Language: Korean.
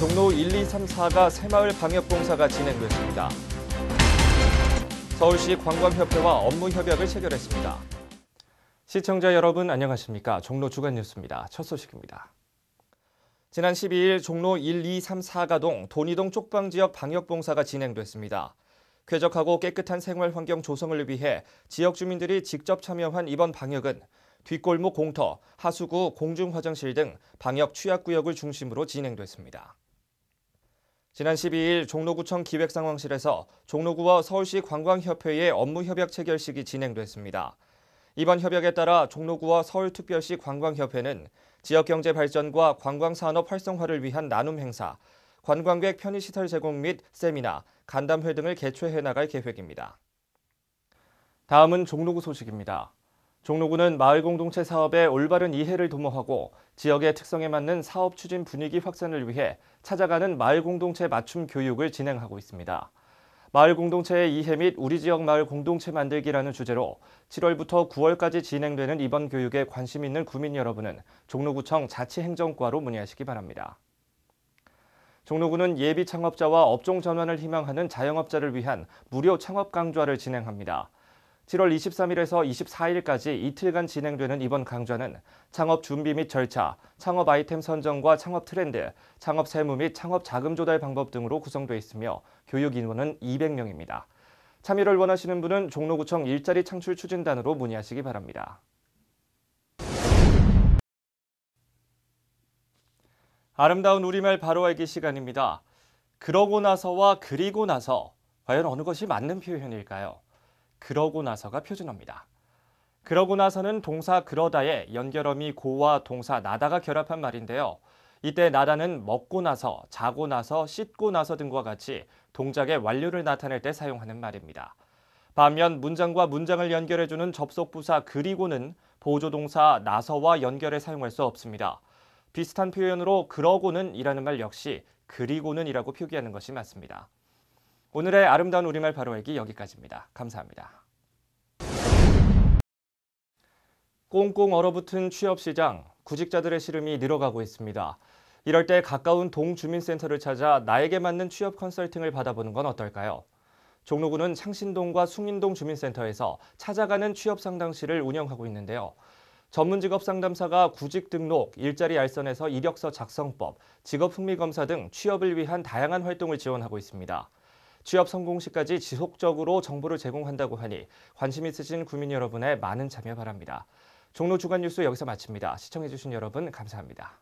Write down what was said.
종로 1, 2, 3, 4가 새마을 방역공사가 진행됐습니다. 서울시 관광협회와 업무 협약을 체결했습니다. 시청자 여러분 안녕하십니까? 종로 주간 뉴스입니다. 첫 소식입니다. 지난 12일 종로 1, 2, 3, 4가동 돈이동 쪽방 지역 방역봉사가 진행됐습니다. 쾌적하고 깨끗한 생활 환경 조성을 위해 지역 주민들이 직접 참여한 이번 방역은 뒷골목 공터, 하수구, 공중 화장실 등 방역 취약 구역을 중심으로 진행됐습니다. 지난 12일 종로구청 기획상황실에서 종로구와 서울시 관광협회의 업무 협약 체결식이 진행됐습니다. 이번 협약에 따라 종로구와 서울특별시 관광협회는 지역경제 발전과 관광산업 활성화를 위한 나눔 행사, 관광객 편의시설 제공 및 세미나, 간담회 등을 개최해 나갈 계획입니다. 다음은 종로구 소식입니다. 종로구는 마을 공동체 사업의 올바른 이해를 도모하고 지역의 특성에 맞는 사업 추진 분위기 확산을 위해 찾아가는 마을 공동체 맞춤 교육을 진행하고 있습니다. 마을 공동체의 이해 및 우리 지역 마을 공동체 만들기라는 주제로 7월부터 9월까지 진행되는 이번 교육에 관심 있는 구민 여러분은 종로구청 자치행정과로 문의하시기 바랍니다. 종로구는 예비 창업자와 업종 전환을 희망하는 자영업자를 위한 무료 창업 강좌를 진행합니다. 7월 23일에서 24일까지 이틀간 진행되는 이번 강좌는 창업 준비 및 절차, 창업 아이템 선정과 창업 트렌드, 창업 세무 및 창업 자금 조달 방법 등으로 구성되어 있으며 교육 인원은 200명입니다. 참여를 원하시는 분은 종로구청 일자리 창출 추진단으로 문의하시기 바랍니다. 아름다운 우리말 바로 알기 시간입니다. 그러고 나서와 그리고 나서 과연 어느 것이 맞는 표현일까요? 그러고 나서가 표준어입니다. 그러고 나서는 동사 그러다에 연결어미 고와 동사 나다가 결합한 말인데요. 이때 나다는 먹고 나서, 자고 나서, 씻고 나서 등과 같이 동작의 완료를 나타낼 때 사용하는 말입니다. 반면 문장과 문장을 연결해주는 접속부사 그리고는 보조동사 나서와 연결해 사용할 수 없습니다. 비슷한 표현으로 그러고는 이라는 말 역시 그리고는 이라고 표기하는 것이 맞습니다. 오늘의 아름다운 우리말 바로 알기 여기까지입니다. 감사합니다. 꽁꽁 얼어붙은 취업시장, 구직자들의 시름이 늘어가고 있습니다. 이럴 때 가까운 동주민센터를 찾아 나에게 맞는 취업 컨설팅을 받아보는 건 어떨까요? 종로구는 창신동과 숭인동 주민센터에서 찾아가는 취업 상담실을 운영하고 있는데요. 전문직업 상담사가 구직 등록, 일자리 알선에서 이력서 작성법, 직업 흥미 검사 등 취업을 위한 다양한 활동을 지원하고 있습니다. 취업 성공 시까지 지속적으로 정보를 제공한다고 하니 관심 있으신 국민 여러분의 많은 참여 바랍니다. 종로 주간 뉴스 여기서 마칩니다. 시청해주신 여러분 감사합니다.